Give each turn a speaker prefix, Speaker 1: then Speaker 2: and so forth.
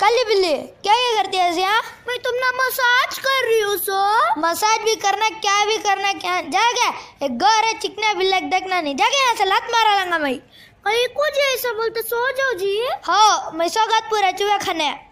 Speaker 1: काली बिल्ली क्या ये करती है ऐसे हाँ? मैं तुम तो ना मसाज कर रही हूँ सो मसाज भी करना क्या भी करना क्या जा गया एक गौर है चिकना बिल्ला देखना नहीं जा गया यहाँ से लात मारा लगा मैं कुछ ऐसा बोलते सो जाओ जी हाँ मैं सौगात पूरा
Speaker 2: चूहा खाने